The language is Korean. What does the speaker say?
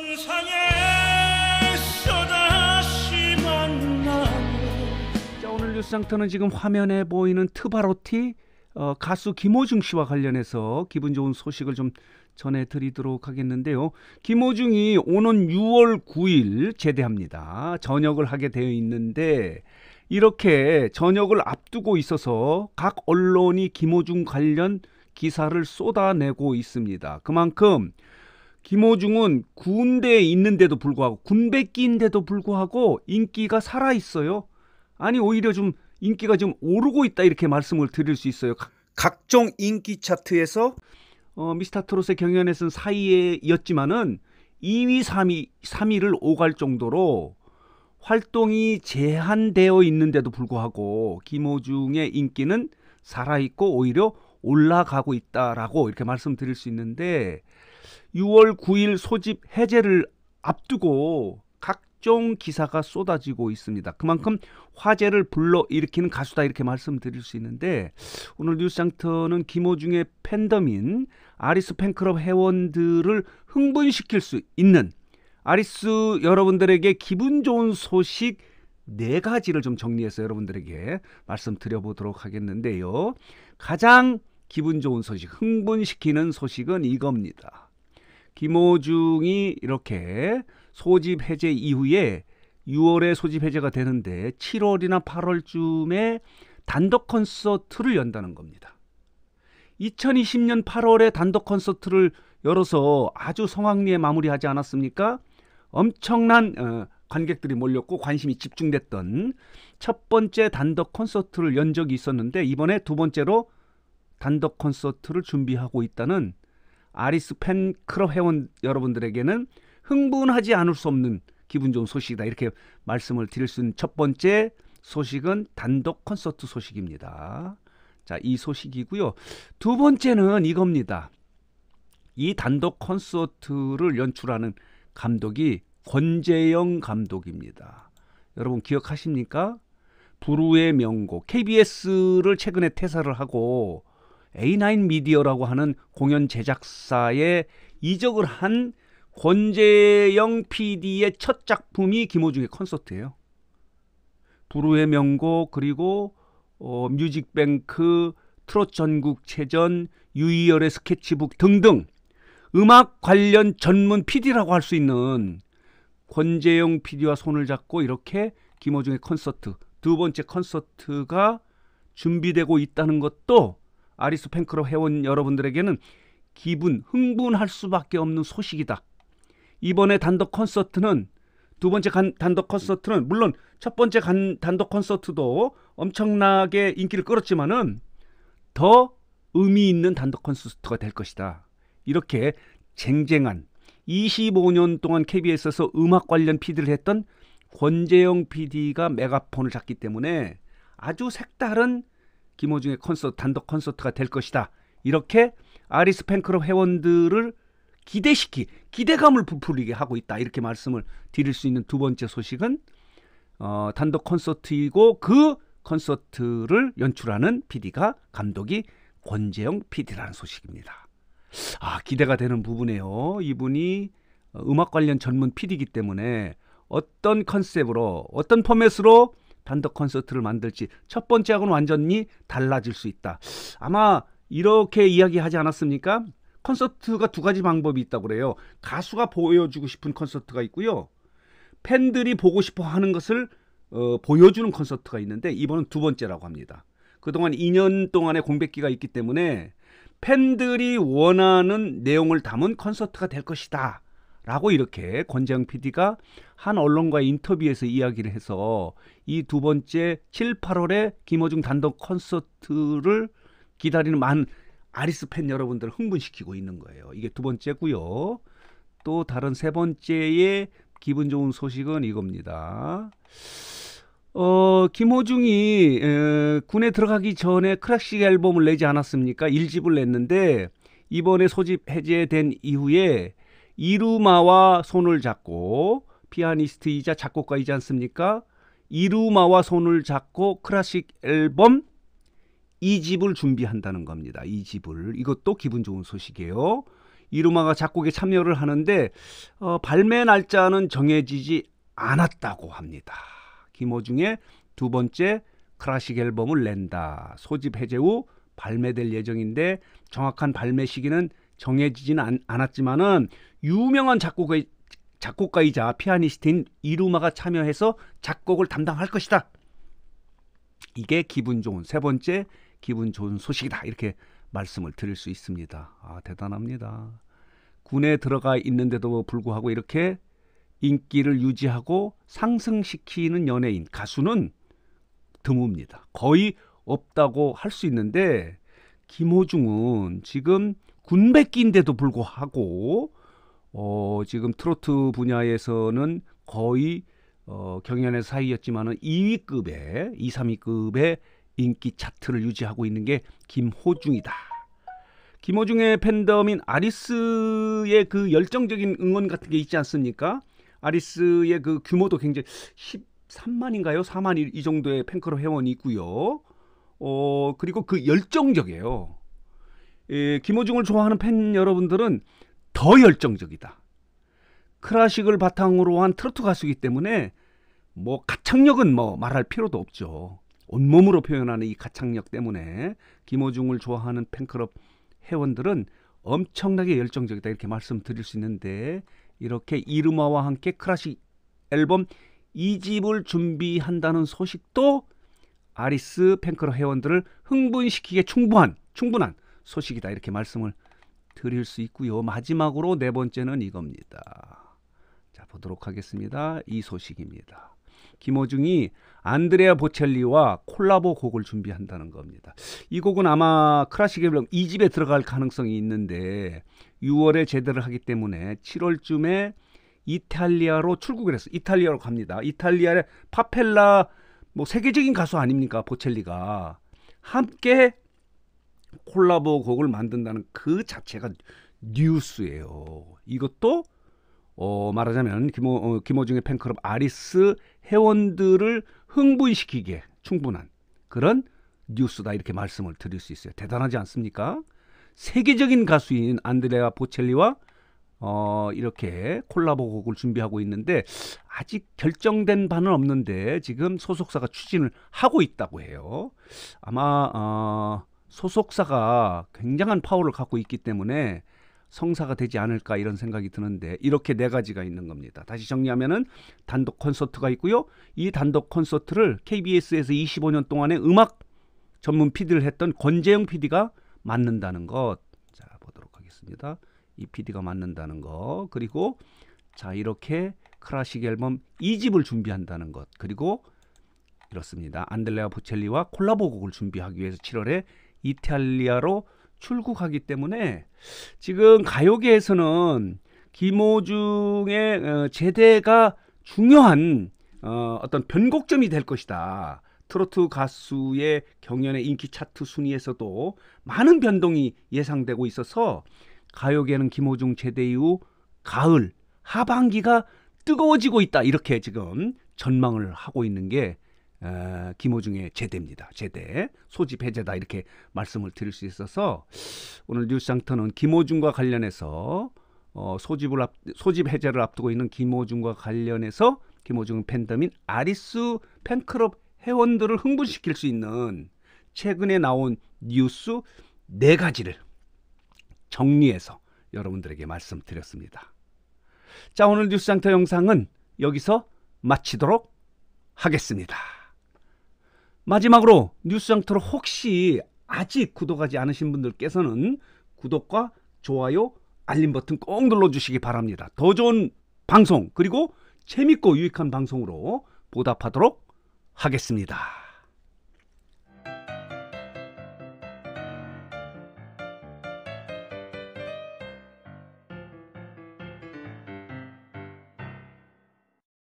자 오늘 뉴스 상터는 지금 화면에 보이는 트바로티 어, 가수 김호중 씨와 관련해서 기분 좋은 소식을 좀 전해드리도록 하겠는데요. 김호중이 오는 6월 9일 제대합니다. 전역을 하게 되어 있는데 이렇게 전역을 앞두고 있어서 각 언론이 김호중 관련 기사를 쏟아내고 있습니다. 그만큼 김호중은 군대에 있는데도 불구하고 군백기인데도 불구하고 인기가 살아 있어요. 아니 오히려 좀 인기가 좀 오르고 있다 이렇게 말씀을 드릴 수 있어요. 각종 인기 차트에서 어, 미스터 트롯의 경연에서는 4위였지만은 2위, 3위, 3위를 오갈 정도로 활동이 제한되어 있는데도 불구하고 김호중의 인기는 살아있고 오히려 올라가고 있다라고 이렇게 말씀드릴 수 있는데 6월 9일 소집 해제를 앞두고 각종 기사가 쏟아지고 있습니다. 그만큼 화제를 불러일으키는 가수다 이렇게 말씀드릴 수 있는데 오늘 뉴스장터는 김호중의 팬덤인 아리스 팬클럽 회원들을 흥분시킬 수 있는 아리스 여러분들에게 기분 좋은 소식 네 가지를 좀 정리해서 여러분들에게 말씀드려보도록 하겠는데요. 가장 기분 좋은 소식, 흥분시키는 소식은 이겁니다. 김호중이 이렇게 소집 해제 이후에 6월에 소집 해제가 되는데 7월이나 8월쯤에 단독 콘서트를 연다는 겁니다. 2020년 8월에 단독 콘서트를 열어서 아주 성황리에 마무리하지 않았습니까? 엄청난 어, 관객들이 몰렸고 관심이 집중됐던 첫 번째 단독 콘서트를 연 적이 있었는데 이번에 두 번째로 단독 콘서트를 준비하고 있다는 아리스 팬클럽 회원 여러분들에게는 흥분하지 않을 수 없는 기분 좋은 소식이다. 이렇게 말씀을 드릴 수 있는 첫 번째 소식은 단독 콘서트 소식입니다. 자, 이 소식이고요. 두 번째는 이겁니다. 이 단독 콘서트를 연출하는 감독이 권재영 감독입니다. 여러분 기억하십니까? 부르의 명곡 KBS를 최근에 퇴사를 하고 A9 미디어라고 하는 공연 제작사에 이적을 한 권재영 PD의 첫 작품이 김호중의 콘서트예요. 부르의 명곡 그리고 어, 뮤직뱅크, 트롯 전국체전, 유이열의 스케치북 등등 음악 관련 전문 PD라고 할 수 있는 권재영 PD와 손을 잡고 이렇게 김호중의 콘서트 두 번째 콘서트가 준비되고 있다는 것도 아리스 팬클럽 회원 여러분들에게는 기분, 흥분할 수밖에 없는 소식이다. 이번에 단독 콘서트는 두 번째 간, 단독 콘서트는 물론 첫 번째 간, 단독 콘서트도 엄청나게 인기를 끌었지만은 더 의미 있는 단독 콘서트가 될 것이다. 이렇게 쟁쟁한 25년 동안 KBS에서 음악 관련 PD를 했던 권재영 PD가 메가폰을 잡기 때문에 아주 색다른 김호중의 콘서트 단독 콘서트가 될 것이다. 이렇게 아리스 팬클럽 회원들을 기대시키 기대감을 부풀리게 하고 있다. 이렇게 말씀을 드릴 수 있는 두 번째 소식은 어, 단독 콘서트이고 그 콘서트를 연출하는 PD가 감독이 권재영 PD라는 소식입니다. 아 기대가 되는 부분이에요. 이분이 어, 음악 관련 전문 PD이기 때문에 어떤 컨셉으로 어떤 포맷으로 단독 콘서트를 만들지 첫 번째하고는 완전히 달라질 수 있다. 아마 이렇게 이야기하지 않았습니까? 콘서트가 두 가지 방법이 있다고 그래요. 가수가 보여주고 싶은 콘서트가 있고요. 팬들이 보고 싶어 하는 것을 어, 보여주는 콘서트가 있는데 이번은 두 번째라고 합니다. 그동안 2년 동안의 공백기가 있기 때문에 팬들이 원하는 내용을 담은 콘서트가 될 것이다. 라고 이렇게 권재영 PD가 한언론과 인터뷰에서 이야기를 해서 이 두 번째 7, 8월에 김어중 단독 콘서트를 기다리는 만 아리스 팬 여러분들을 흥분시키고 있는 거예요. 이게 두 번째고요. 또 다른 세 번째의 기분 좋은 소식은 이겁니다. 어, 김호중이 에, 군에 들어가기 전에 크래식 앨범을 내지 않았습니까? 1집을 냈는데 이번에 소집 해제된 이후에 이루마와 손을 잡고 피아니스트이자 작곡가이지 않습니까? 이루마와 손을 잡고 클래식 앨범 이 집을 준비한다는 겁니다. 이 집을 이것도 기분 좋은 소식이에요. 이루마가 작곡에 참여를 하는데 어, 발매 날짜는 정해지지 않았다고 합니다. 김호중의 두 번째 클래식 앨범을 낸다. 소집 해제 후 발매될 예정인데 정확한 발매 시기는 정해지진 않, 않았지만은 유명한 작곡의 작곡가이자 피아니스트인 이루마가 참여해서 작곡을 담당할 것이다. 이게 기분 좋은 세 번째 기분 좋은 소식이다. 이렇게 말씀을 드릴 수 있습니다. 아, 대단합니다. 군에 들어가 있는데도 불구하고 이렇게 인기를 유지하고 상승시키는 연예인, 가수는 드뭅니다. 거의 없다고 할 수 있는데 김호중은 지금 군백기인데도 불구하고 어, 지금 트로트 분야에서는 거의 어, 경연의 사이였지만은 2위급의 2, 3위급의 인기 차트를 유지하고 있는 게 김호중이다. 김호중의 팬덤인 아리스의 그 열정적인 응원 같은 게 있지 않습니까? 아리스의 그 규모도 굉장히 13만인가요? 4만 이 정도의 팬클럽 회원이 있고요. 어, 그리고 그 열정적이에요. 에, 김호중을 좋아하는 팬 여러분들은 더 열정적이다. 클래식을 바탕으로 한 트로트 가수이기 때문에 뭐 가창력은 뭐 말할 필요도 없죠. 온몸으로 표현하는 이 가창력 때문에 김호중을 좋아하는 팬클럽 회원들은 엄청나게 열정적이다 이렇게 말씀드릴 수 있는데 이렇게 이름화와 함께 클래식 앨범 2집을 준비한다는 소식도 아리스 팬클럽 회원들을 흥분시키게 충분한 충분한 소식이다 이렇게 말씀을 드릴 수 있고요. 마지막으로 네 번째는 이겁니다. 자, 보도록 하겠습니다. 이 소식입니다. 김호중이 안드레아 보첼리와 콜라보 곡을 준비한다는 겁니다. 이 곡은 아마 클래식 앨범 2집에 들어갈 가능성이 있는데 6월에 제대를 하기 때문에 7월쯤에 이탈리아로 출국을 했어 이탈리아로 갑니다. 이탈리아의 파펠라 뭐 세계적인 가수 아닙니까? 보첼리가 함께 콜라보 곡을 만든다는 그 자체가 뉴스예요. 이것도 어, 말하자면 김호, 어, 김호중의 팬클럽 아리스 회원들을 흥분시키기에 충분한 그런 뉴스다 이렇게 말씀을 드릴 수 있어요. 대단하지 않습니까? 세계적인 가수인 안드레아 보첼리와 어, 이렇게 콜라보 곡을 준비하고 있는데 아직 결정된 바는 없는데 지금 소속사가 추진을 하고 있다고 해요. 아마 어, 소속사가 굉장한 파워를 갖고 있기 때문에 성사가 되지 않을까 이런 생각이 드는데 이렇게 네 가지가 있는 겁니다. 다시 정리하면은 단독 콘서트가 있고요. 이 단독 콘서트를 KBS에서 25년 동안에 음악 전문 PD를 했던 권재영 PD가 맡는다는 것. 자, 보도록 하겠습니다. 이 PD가 맡는다는 것. 그리고 자, 이렇게 클래식 앨범 2집을 준비한다는 것. 그리고 이렇습니다. 안델레아 보첼리와 콜라보곡을 준비하기 위해서 7월에 이탈리아로 출국하기 때문에 지금 가요계에서는 김호중의 어, 제대가 중요한 어, 어떤 변곡점이 될 것이다. 트로트 가수의 경연의 인기 차트 순위에서도 많은 변동이 예상되고 있어서 가요계는 김호중 제대 이후 가을 하반기가 뜨거워지고 있다 이렇게 지금 전망을 하고 있는 게 어, 김호중의 제대입니다. 제대 소집 해제다 이렇게 말씀을 드릴 수 있어서 오늘 뉴스장터는 김호중과 관련해서 어, 소집을 앞, 소집 해제를 앞두고 있는 김호중과 관련해서 김호중 팬덤인 아리스 팬클럽 회원들을 흥분시킬 수 있는 최근에 나온 뉴스 네 가지를 정리해서 여러분들에게 말씀드렸습니다. 자 오늘 뉴스장터 영상은 여기서 마치도록 하겠습니다. 마지막으로 뉴스장터로 혹시 아직 구독하지 않으신 분들께서는 구독과 좋아요, 알림 버튼 꼭 눌러주시기 바랍니다. 더 좋은 방송 그리고 재밌고 유익한 방송으로 보답하도록 하겠습니다.